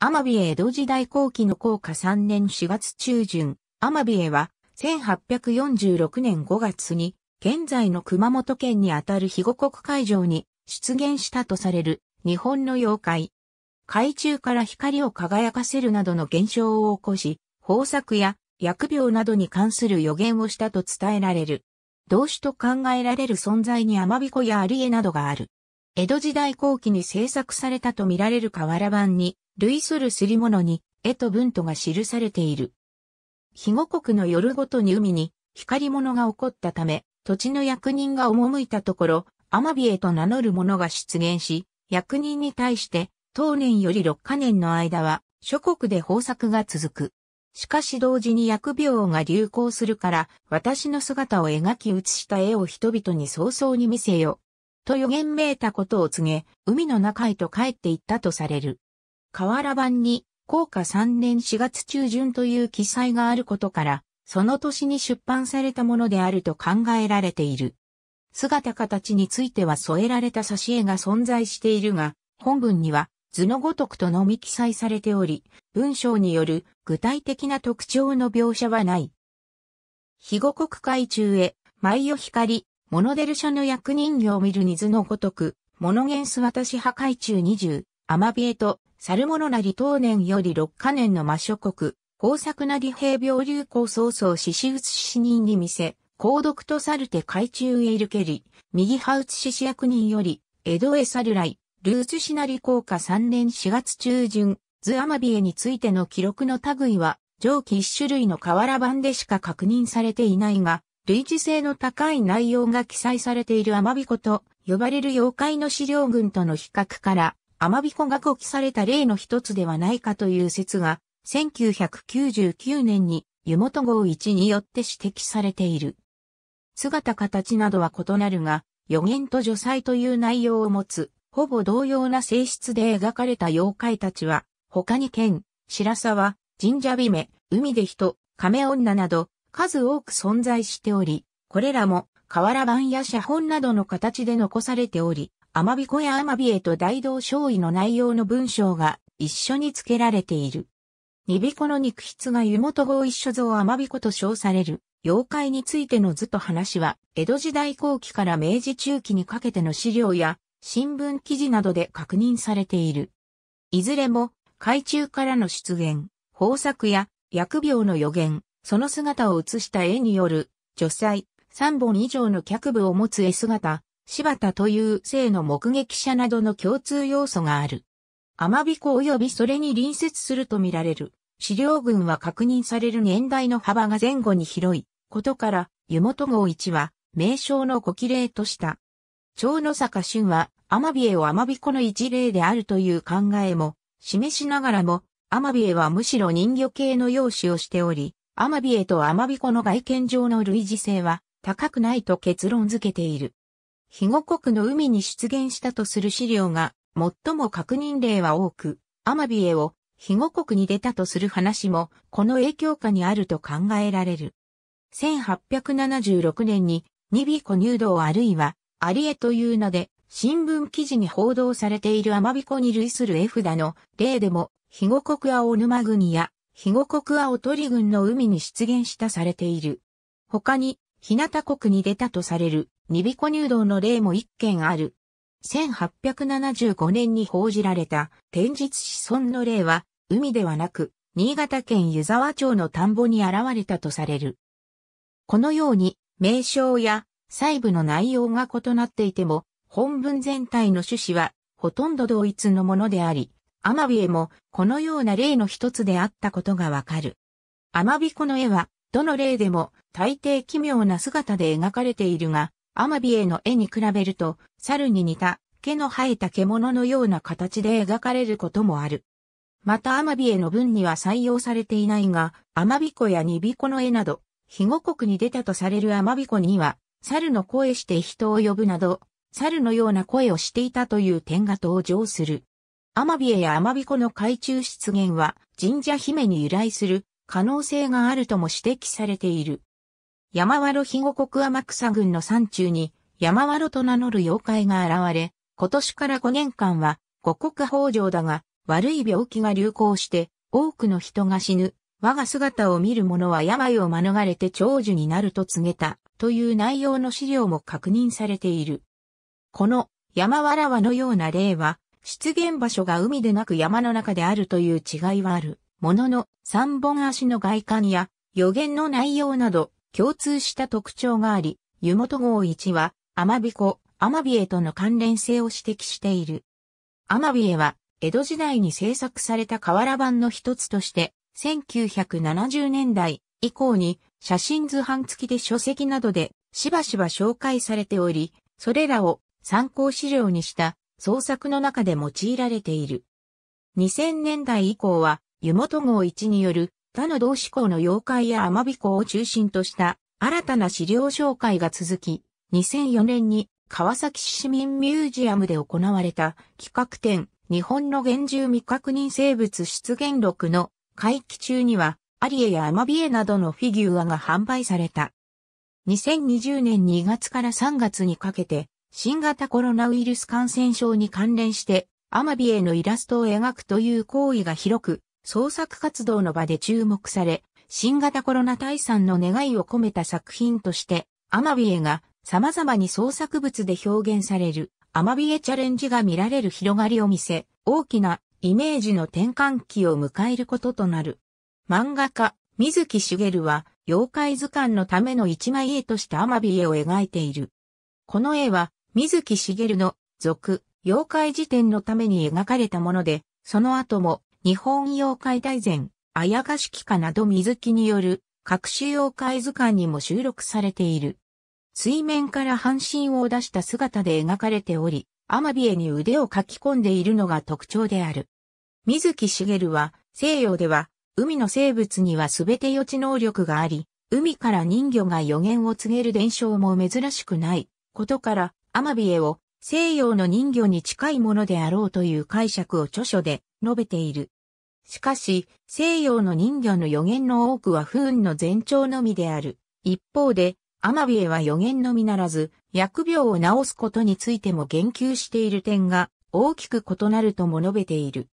天エ江戸時代後期の降下3年4月中旬、天ビ江は1846年5月に現在の熊本県にあたる肥後国会場に出現したとされる日本の妖怪。海中から光を輝かせるなどの現象を起こし、豊作や薬病などに関する予言をしたと伝えられる。同種と考えられる存在に天コや有江などがある。江戸時代後期に制作されたと見られる瓦版に、類するすり物に、絵と文とが記されている。肥後国の夜ごとに海に光り物が起こったため、土地の役人が赴いたところ、アマビエと名乗る者が出現し、役人に対して、当年より6カ年の間は、諸国で豊作が続く。しかし同時に疫病が流行するから、私の姿を描き写した絵を人々に早々に見せよ。と予言めいたことを告げ、海の中へと帰っていったとされる。河原版に、効果3年4月中旬という記載があることから、その年に出版されたものであると考えられている。姿形については添えられた挿絵が存在しているが、本文には図のごとくとのみ記載されており、文章による具体的な特徴の描写はない。肥後国海中へ、舞を光、モノデル社の役人形を見る水のごとく、モノゲンス私破壊中二十、アマビエと、サルモノナリ当年より六カ年の魔諸国、豊作なり平病流行早々獅子打死人に見せ、高毒とさるて海中へいるけり、右派打獅子役人より、江戸へ去る来、ルーツシナリ効果3年4月中旬、ズアマビエについての記録の類は、上記一種類の瓦版でしか確認されていないが、類似性の高い内容が記載されているアマビコと呼ばれる妖怪の資料群との比較から、アマビコが呼記された例の一つではないかという説が、1999年に湯本号1によって指摘されている。姿形などは異なるが、予言と助祭という内容を持つ、ほぼ同様な性質で描かれた妖怪たちは、他に剣、白沢、神社姫、海で人、亀女など、数多く存在しており、これらも、瓦版や写本などの形で残されており、アマビコやアマビエと大道小尉の内容の文章が一緒に付けられている。ニビコの肉筆が湯本号一所像マビコと称される妖怪についての図と話は、江戸時代後期から明治中期にかけての資料や新聞記事などで確認されている。いずれも、海中からの出現、豊作や疫病の予言、その姿を映した絵による、女祭、3本以上の脚部を持つ絵姿、柴田という性の目撃者などの共通要素がある。天彦及びそれに隣接するとみられる。資料群は確認される年代の幅が前後に広いことから、湯本号一は名称のごき例とした。蝶野坂春は、天エを天コの一例であるという考えも、示しながらも、天エはむしろ人魚系の容姿をしており、天エと天コの外見上の類似性は高くないと結論付けている。肥後国の海に出現したとする資料が、最も確認例は多く、アマビエを肥後国に出たとする話も、この影響下にあると考えられる。1876年に、ニビコ入道あるいは、アリエという名で、新聞記事に報道されているアマビコに類する絵札の例でも、肥後国青沼国や、肥後国青鳥群の海に出現したされている。他に、日向国に出たとされる、ニビコ入道の例も一件ある。1875年に報じられた天日子孫の例は、海ではなく、新潟県湯沢町の田んぼに現れたとされる。このように、名称や細部の内容が異なっていても、本文全体の趣旨はほとんど同一のものであり、アマビエもこのような例の一つであったことがわかる。アマビコの絵は、どの例でも大抵奇妙な姿で描かれているが、アマビエの絵に比べると、猿に似た毛の生えた獣のような形で描かれることもある。またアマビエの文には採用されていないが、アマビコやニビコの絵など、肥後国に出たとされるアマビコには、猿の声して人を呼ぶなど、猿のような声をしていたという点が登場する。アマビエやアマビコの海中出現は神社姫に由来する可能性があるとも指摘されている。山ワロ肥後国天草郡の山中に、山ワロと名乗る妖怪が現れ、今年から5年間は、五国豊穣だが、悪い病気が流行して、多くの人が死ぬ。我が姿を見る者は病を免れて長寿になると告げた、という内容の資料も確認されている。この山わらわのような例は、出現場所が海でなく山の中であるという違いはある。ものの、三本足の外観や予言の内容など、共通した特徴があり、湯本号1は、アマビコ、アマビエとの関連性を指摘している。アマビエは、江戸時代に制作された瓦版の一つとして、1970年代以降に写真図版付きで書籍などでしばしば紹介されており、それらを参考資料にした創作の中で用いられている。2000年代以降は、湯本号1による他の同志向の妖怪やビコを中心とした新たな資料紹介が続き、2004年に川崎市市民ミュージアムで行われた企画展日本の原住未確認生物出現録の会期中にはアリエやアマビエなどのフィギュアが販売された。2020年2月から3月にかけて新型コロナウイルス感染症に関連してアマビエのイラストを描くという行為が広く創作活動の場で注目され、新型コロナ退散の願いを込めた作品として、アマビエが様々に創作物で表現される、アマビエチャレンジが見られる広がりを見せ、大きなイメージの転換期を迎えることとなる。漫画家、水木しげるは、妖怪図鑑のための一枚絵としたアマビエを描いている。この絵は、水木しげるの、俗、妖怪辞典のために描かれたもので、その後も、日本妖怪大全、あやかしきかなど水木による、各種妖怪図鑑にも収録されている。水面から半身を出した姿で描かれており、アマビエに腕を書き込んでいるのが特徴である。水木しげるは、西洋では、海の生物には全て予知能力があり、海から人魚が予言を告げる伝承も珍しくないことから、アマビエを西洋の人魚に近いものであろうという解釈を著書で述べている。しかし、西洋の人魚の予言の多くは不運の前兆のみである。一方で、アマビエは予言のみならず、薬病を治すことについても言及している点が大きく異なるとも述べている。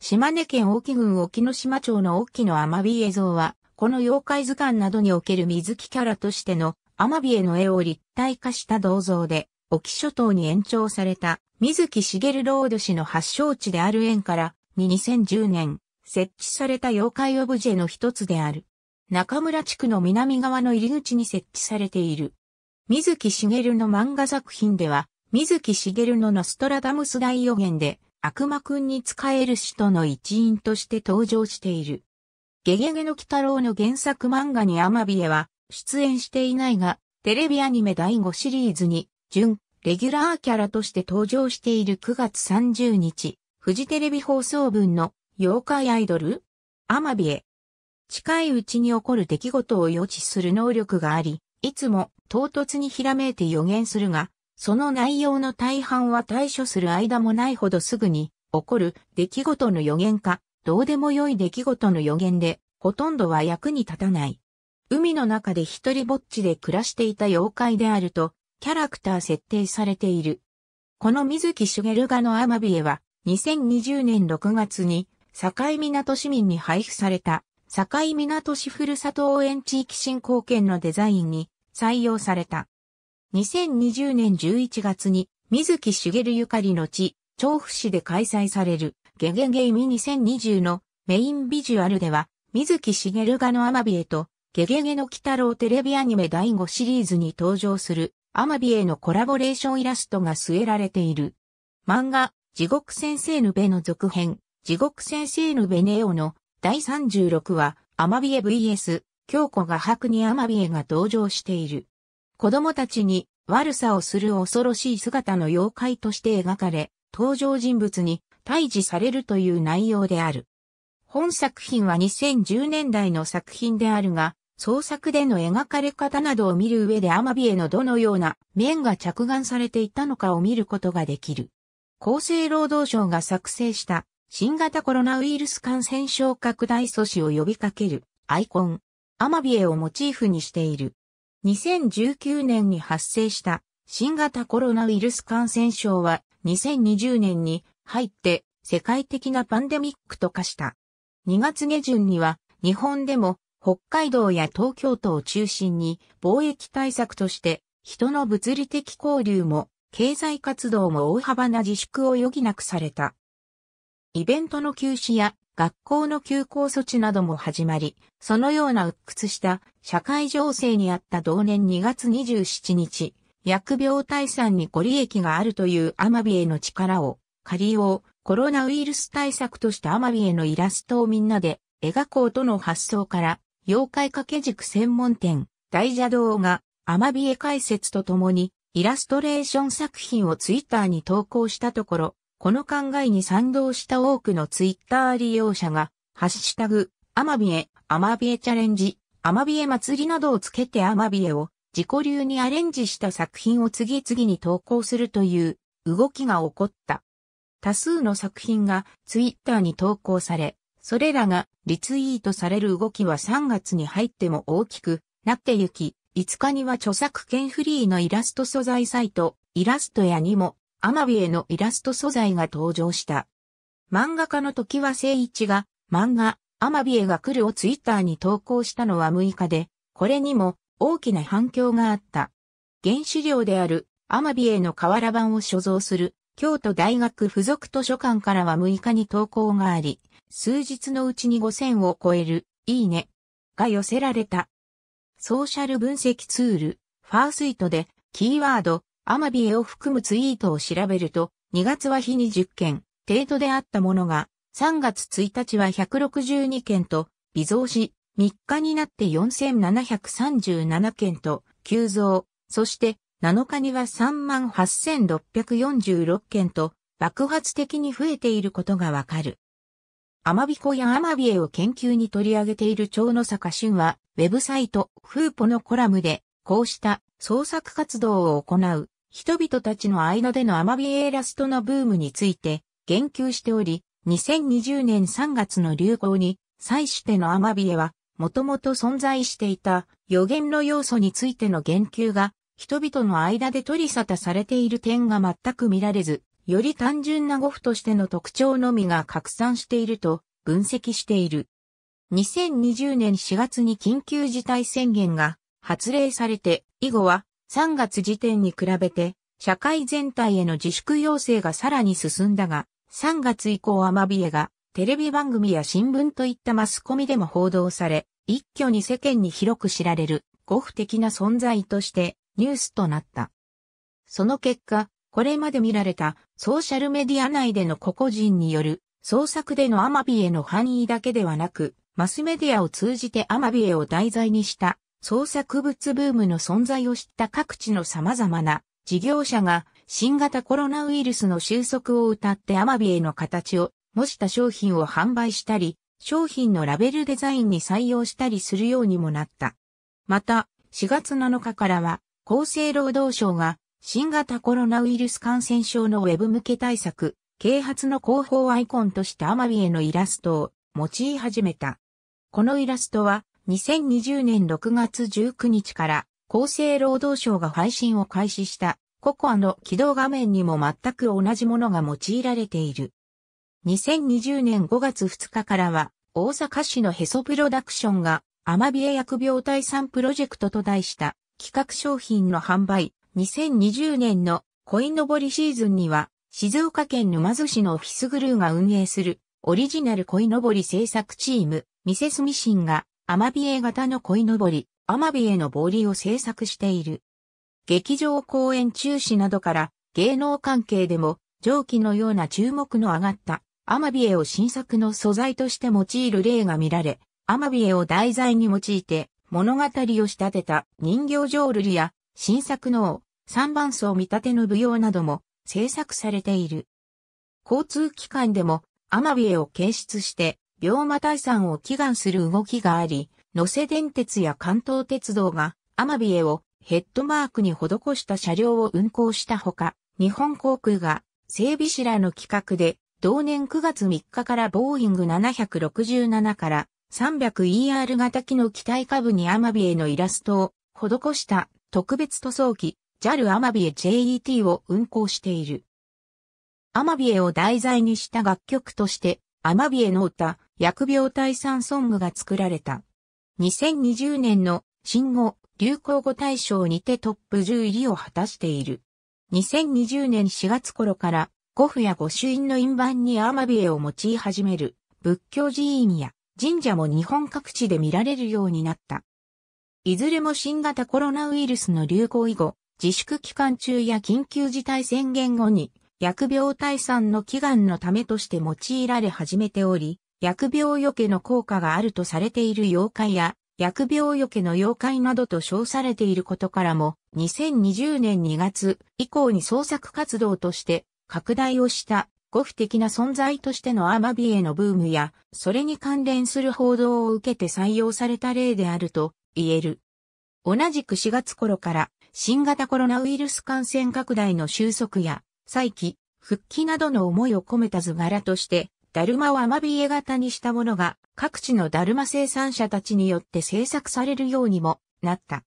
島根県沖郡沖の島町の沖のアマビエ像は、この妖怪図鑑などにおける水木キャラとしてのアマビエの絵を立体化した銅像で、沖諸島に延長された水木しげるロード氏の発祥地である縁からに2010年設置された妖怪オブジェの一つである。中村地区の南側の入り口に設置されている。水木しげるの漫画作品では、水木しげるのノストラダムス大予言で悪魔くんに仕える使徒の一員として登場している。ゲゲゲの鬼太郎の原作漫画にアマビエは出演していないが、テレビアニメ第5シリーズに、準レギュラーキャラとして登場している9月30日、フジテレビ放送分の妖怪アイドルアマビエ。近いうちに起こる出来事を予知する能力があり、いつも唐突にひらめいて予言するが、その内容の大半は対処する間もないほどすぐに起こる出来事の予言か、どうでもよい出来事の予言で、ほとんどは役に立たない。海の中で一人ぼっちで暮らしていた妖怪であると、キャラクター設定されている。この水木しげる画のアマビエは、2020年6月に、境港市民に配布された、境港市ふるさと応援地域振興券のデザインに採用された。2020年11月に、水木しげるゆかりの地、調布市で開催される、ゲゲゲイミ2020のメインビジュアルでは、水木しげるがのアマビエと、ゲゲゲの鬼太郎テレビアニメ第5シリーズに登場するアマビエのコラボレーションイラストが据えられている。漫画、地獄先生ヌベの続編、地獄先生ヌベネオの第36話、アマビエ VS、京子が白にアマビエが登場している。子供たちに悪さをする恐ろしい姿の妖怪として描かれ、登場人物に退治されるという内容である。本作品は2010年代の作品であるが、創作での描かれ方などを見る上でアマビエのどのような面が着眼されていたのかを見ることができる。厚生労働省が作成した新型コロナウイルス感染症拡大阻止を呼びかけるアイコン、アマビエをモチーフにしている。2019年に発生した新型コロナウイルス感染症は2020年に入って世界的なパンデミックと化した。2月下旬には日本でも北海道や東京都を中心に貿易対策として人の物理的交流も経済活動も大幅な自粛を余儀なくされた。イベントの休止や学校の休校措置なども始まり、そのような鬱屈した社会情勢にあった同年2月27日、薬病退散にご利益があるというアマビエの力を借りよう、コロナウイルス対策としてアマビエのイラストをみんなで描こうとの発想から、妖怪掛け軸専門店、大蛇動が、アマビエ解説とともに、イラストレーション作品をツイッターに投稿したところ、この考えに賛同した多くのツイッター利用者が、ハッシュタグ、アマビエ、アマビエチャレンジ、アマビエ祭りなどをつけてアマビエを自己流にアレンジした作品を次々に投稿するという動きが起こった。多数の作品がツイッターに投稿され、それらがリツイートされる動きは3月に入っても大きくなってゆき、5日には著作権フリーのイラスト素材サイト、イラスト屋にも、アマビエのイラスト素材が登場した。漫画家の時は聖一が、漫画、アマビエが来るをツイッターに投稿したのは6日で、これにも大きな反響があった。原資料であるアマビエの瓦版を所蔵する京都大学附属図書館からは6日に投稿があり、数日のうちに5000を超える、いいね、が寄せられた。ソーシャル分析ツール、ファースイートで、キーワード、アマビエを含むツイートを調べると、2月は日に10件程度であったものが、3月1日は162件と、微増し、3日になって4737件と、急増、そして7日には38,646件と爆発的に増えていることがわかる。アマビコやアマビエを研究に取り上げている蝶野坂俊は、ウェブサイト、フーポのコラムで、こうした創作活動を行う人々たちの間でのアマビエイラストのブームについて言及しており、2020年3月の流行に際してのアマビエは、もともと存在していた予言の要素についての言及が人々の間で取り沙汰されている点が全く見られず、より単純な語符としての特徴のみが拡散していると分析している。2020年4月に緊急事態宣言が発令されて、以後は3月時点に比べて社会全体への自粛要請がさらに進んだが、3月以降アマビエがテレビ番組や新聞といったマスコミでも報道され、一挙に世間に広く知られる、語符的な存在としてニュースとなった。その結果、これまで見られたソーシャルメディア内での個々人による創作でのアマビエの範囲だけではなく、マスメディアを通じてアマビエを題材にした創作物ブームの存在を知った各地の様々な事業者が新型コロナウイルスの収束を謳ってアマビエの形を模した商品を販売したり、商品のラベルデザインに採用したりするようにもなった。また、4月7日からは、厚生労働省が新型コロナウイルス感染症のウェブ向け対策、啓発の広報アイコンとしたアマビエのイラストを用い始めた。このイラストは2020年6月19日から厚生労働省が配信を開始したココアの起動画面にも全く同じものが用いられている。2020年5月2日からは大阪市のヘソプロダクションがアマビエ薬病対産プロジェクトと題した企画商品の販売、2020年の鯉のぼりシーズンには、静岡県沼津市のオフィスグルーが運営する、オリジナル鯉のぼり制作チーム、ミセスミシンが、アマビエ型の鯉のぼり、アマビエのぼりを制作している。劇場公演中止などから、芸能関係でも、上記のような注目の上がった、アマビエを新作の素材として用いる例が見られ、アマビエを題材に用いて、物語を仕立てた人形浄瑠璃や新作の三番層見立ての舞踊なども制作されている。交通機関でもアマビエを検出して病魔退散を祈願する動きがあり、野瀬電鉄や関東鉄道がアマビエをヘッドマークに施した車両を運行したほか、日本航空が整備士らの企画で同年9月3日からボーイング767から 300ER 型機の機体下部にアマビエのイラストを施した特別塗装機 JAL アマビエ JET を運行している。アマビエを題材にした楽曲としてアマビエの歌薬病退散ソングが作られた。2020年の新語流行語大賞にてトップ10入りを果たしている。2020年4月頃から、五府や御朱印の印判にアマビエを用い始める、仏教寺院や神社も日本各地で見られるようになった。いずれも新型コロナウイルスの流行以後、自粛期間中や緊急事態宣言後に、薬病退散の祈願のためとして用いられ始めており、薬病除けの効果があるとされている妖怪や、薬病除けの妖怪などと称されていることからも、2020年2月以降に創作活動として拡大をしたゴフ的な存在としてのアマビエのブームや、それに関連する報道を受けて採用された例であると言える。同じく4月頃から新型コロナウイルス感染拡大の収束や再起、復帰などの思いを込めた図柄として、ダルマをアマビエ型にしたものが各地のダルマ生産者たちによって制作されるようにもなった。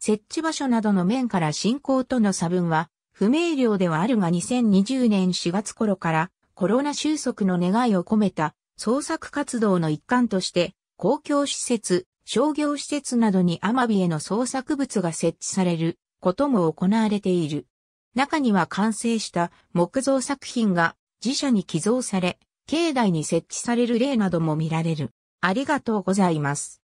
設置場所などの面から信仰との差分は不明瞭ではあるが2020年4月頃からコロナ収束の願いを込めた創作活動の一環として公共施設、商業施設などにアマビエの創作物が設置されることも行われている。中には完成した木造作品が自社に寄贈され、境内に設置される例なども見られる。ありがとうございます。